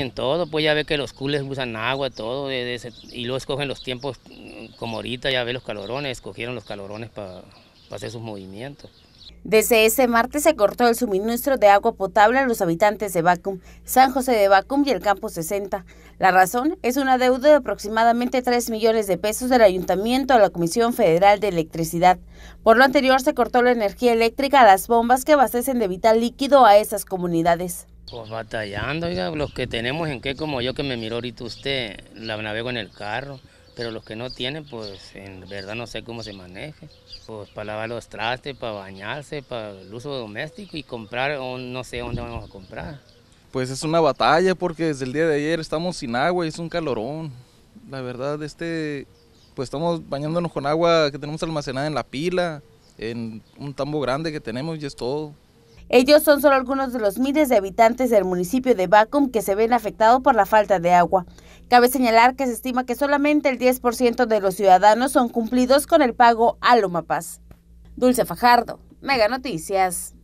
en todo, pues ya ve que los cules usan agua, todo, y luego escogen los tiempos mm, como ahorita, ya ve los calorones, escogieron los calorones para hacer sus movimientos. Desde ese martes se cortó el suministro de agua potable a los habitantes de Bacum, San José de Bacum y el Campo 60. La razón es una deuda de aproximadamente 3 millones de pesos del Ayuntamiento a la Comisión Federal de Electricidad. Por lo anterior se cortó la energía eléctrica a las bombas que abastecen de vital líquido a esas comunidades. Pues batallando, oiga, los que tenemos en qué, como yo que me miro ahorita usted, la navego en el carro, pero los que no tienen, pues en verdad no sé cómo se maneje. Pues para lavar los trastes, para bañarse, para el uso doméstico y comprar, no sé dónde vamos a comprar. Pues es una batalla porque desde el día de ayer estamos sin agua y es un calorón. La verdad, este, pues estamos bañándonos con agua que tenemos almacenada en la pila, en un tambo grande que tenemos y es todo. Ellos son solo algunos de los miles de habitantes del municipio de Bacum que se ven afectados por la falta de agua. Cabe señalar que se estima que solamente el 10% de los ciudadanos son cumplidos con el pago a paz Dulce Fajardo, Mega Noticias.